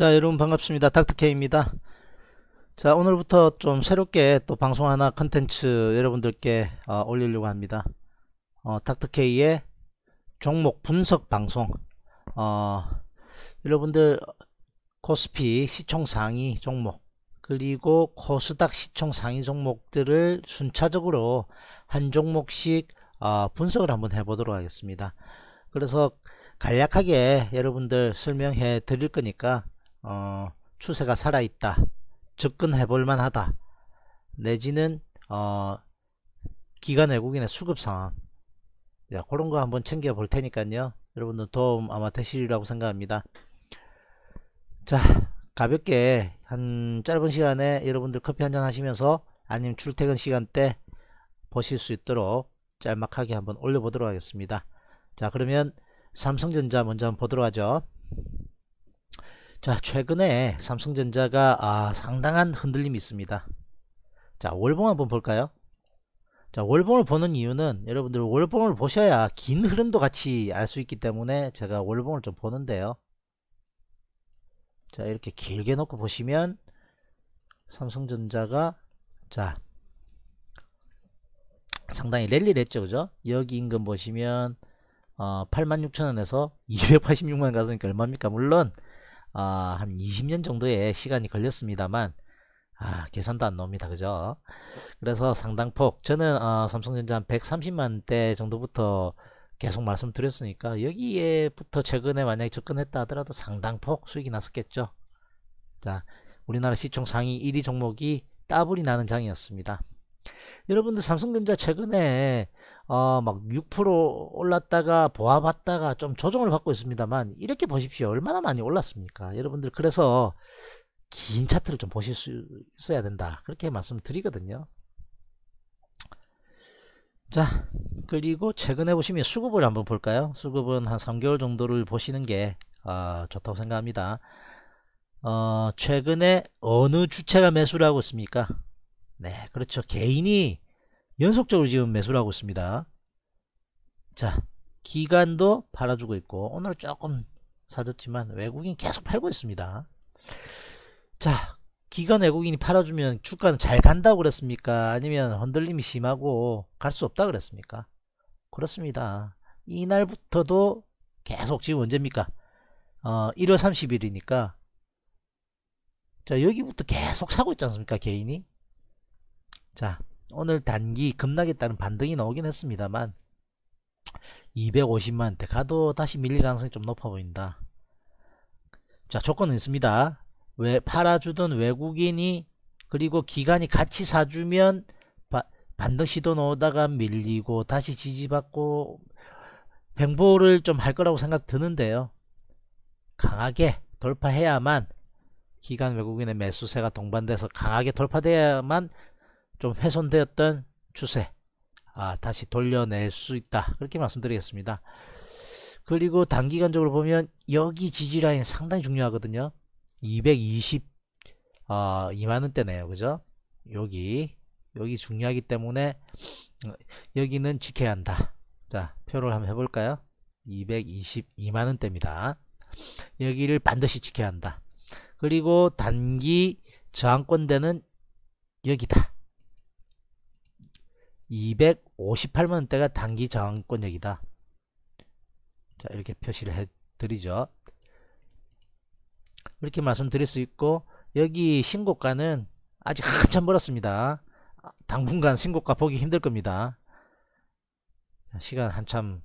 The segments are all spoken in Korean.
자 여러분 반갑습니다 닥터케입니다 이자 오늘부터 좀 새롭게 또 방송 하나 컨텐츠 여러분들께 어, 올리려고 합니다 어, 닥터케의 이 종목 분석 방송 어, 여러분들 코스피 시총 상위 종목 그리고 코스닥 시총 상위 종목들을 순차적으로 한 종목씩 어, 분석을 한번 해보도록 하겠습니다 그래서 간략하게 여러분들 설명해 드릴 거니까 어, 추세가 살아있다. 접근해 볼만 하다. 내지는 어, 기관 외국인의 수급 상황. 자, 그런 거 한번 챙겨 볼 테니까요. 여러분도 도움 아마 되시리라고 생각합니다. 자, 가볍게 한 짧은 시간에 여러분들 커피 한잔 하시면서 아니면 출퇴근 시간대 보실 수 있도록 짤막하게 한번 올려보도록 하겠습니다. 자, 그러면 삼성전자 먼저 한번 보도록 하죠. 자, 최근에 삼성전자가 아, 상당한 흔들림이 있습니다. 자, 월봉 한번 볼까요? 자, 월봉을 보는 이유는 여러분들 월봉을 보셔야 긴 흐름도 같이 알 수 있기 때문에 제가 월봉을 좀 보는데요. 자, 이렇게 길게 놓고 보시면 삼성전자가 자, 상당히 랠리를 했죠. 그죠? 여기 인근 보시면 어, 86,000원에서 286만 원 갔으니까 얼마입니까? 물론 아, 한 20년 정도의 시간이 걸렸습니다만 아, 계산도 안 나옵니다. 그죠? 그래서 상당폭 저는 어, 삼성전자 한 130만대 정도부터 계속 말씀드렸으니까 여기에부터 최근에 만약에 접근했다 하더라도 상당폭 수익이 났었겠죠. 자, 우리나라 시총 상위 1위 종목이 따블이 나는 장이었습니다. 여러분들 삼성전자 최근에 어, 막6% 올랐다가 보아봤다가좀 조정을 받고 있습니다만 이렇게 보십시오. 얼마나 많이 올랐습니까? 여러분들 그래서 긴 차트를 좀 보실 수 있어야 된다. 그렇게 말씀드리거든요. 자, 그리고 최근에 보시면 수급을 한번 볼까요? 수급은 한 3개월 정도를 보시는 게 어, 좋다고 생각합니다. 어, 최근에 어느 주체가 매수를 하고 있습니까? 네, 그렇죠. 개인이 연속적으로 지금 매수를 하고 있습니다. 자 기간도 팔아주고 있고 오늘 조금 사줬지만 외국인 계속 팔고 있습니다 자 기간 외국인이 팔아주면 주가는 잘 간다고 그랬습니까 아니면 흔들림이 심하고 갈 수 없다 그랬습니까 그렇습니다 이날부터도 계속 지금 언제입니까 어 1월 30일이니까 자 여기부터 계속 사고 있지 않습니까 개인이 자 오늘 단기 급락에 따른 반등이 나오긴 했습니다만 2 5 0만대 가도 다시 밀릴 가능성이 좀 높아 보인다 자 조건은 있습니다 왜 팔아주던 외국인이 그리고 기간이 같이 사주면 바, 반드시 돈 오다가 밀리고 다시 지지받고 횡보를 좀 할 거라고 생각 드는데요 강하게 돌파해야만 기간 외국인의 매수세가 동반돼서 강하게 돌파돼야만 좀 훼손되었던 추세 아, 다시 돌려낼 수 있다. 그렇게 말씀드리겠습니다. 그리고 단기간적으로 보면 여기 지지라인 상당히 중요하거든요. 220 어, 2만원대네요. 그죠? 여기 여기 중요하기 때문에 여기는 지켜야 한다. 자, 표를 한번 해볼까요? 222만원대입니다. 여기를 반드시 지켜야 한다. 그리고 단기 저항권대는 여기다. 258만원대가 단기 저항권역이다. 자, 이렇게 표시를 해드리죠. 이렇게 말씀드릴 수 있고, 여기 신고가는 아직 한참 멀었습니다. 당분간 신고가 보기 힘들 겁니다. 시간 한참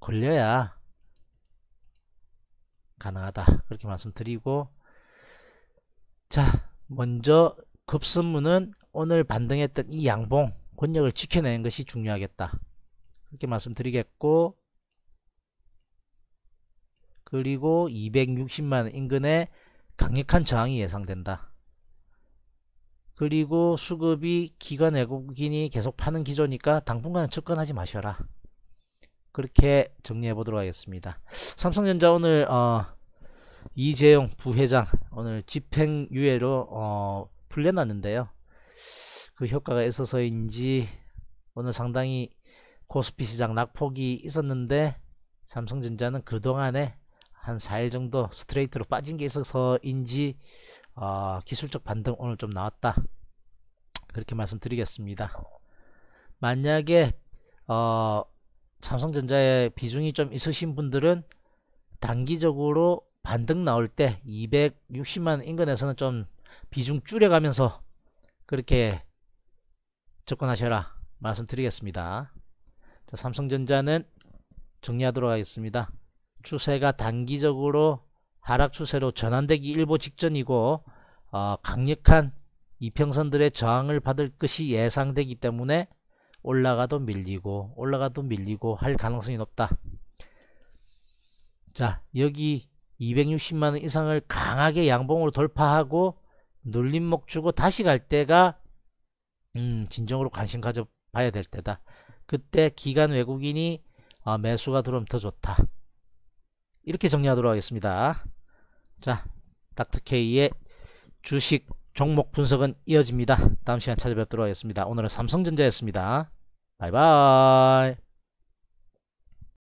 걸려야 가능하다. 그렇게 말씀드리고, 자, 먼저 급선무는 오늘 반등했던 이 양봉, 권력을 지켜내는 것이 중요하겠다. 그렇게 말씀드리겠고 그리고 260만 인근에 강력한 저항이 예상된다. 그리고 수급이 기관 외국인이 계속 파는 기조니까 당분간 은 접근하지 마셔라. 그렇게 정리해 보도록 하겠습니다. 삼성전자 오늘 어, 이재용 부회장 오늘 집행유예로 어, 풀려났는데요. 그 효과가 있어서인지 오늘 상당히 코스피 시장 낙폭이 있었는데 삼성전자는 그동안에 한 4일 정도 스트레이트로 빠진 게 있어서인지 어, 기술적 반등 오늘 좀 나왔다 그렇게 말씀드리겠습니다 만약에 어, 삼성전자의 비중이 좀 있으신 분들은 단기적으로 반등 나올 때 260만 인근에서는 좀 비중 줄여가면서 그렇게 접근하셔라 말씀드리겠습니다. 자, 삼성전자는 정리하도록 하겠습니다. 추세가 단기적으로 하락 추세로 전환되기 일보 직전이고 어, 강력한 이평선들의 저항을 받을 것이 예상되기 때문에 올라가도 밀리고 올라가도 밀리고 할 가능성이 높다. 자 여기 260만원 이상을 강하게 양봉으로 돌파하고 눌림목 주고 다시 갈 때가 음, 진정으로 관심 가져봐야 될 때다. 그때 기간 외국인이 아, 매수가 들어오면 더 좋다. 이렇게 정리하도록 하겠습니다. 자, 닥터케이의 주식 종목 분석은 이어집니다. 다음 시간 찾아뵙도록 하겠습니다. 오늘은 삼성전자였습니다. 바이바이.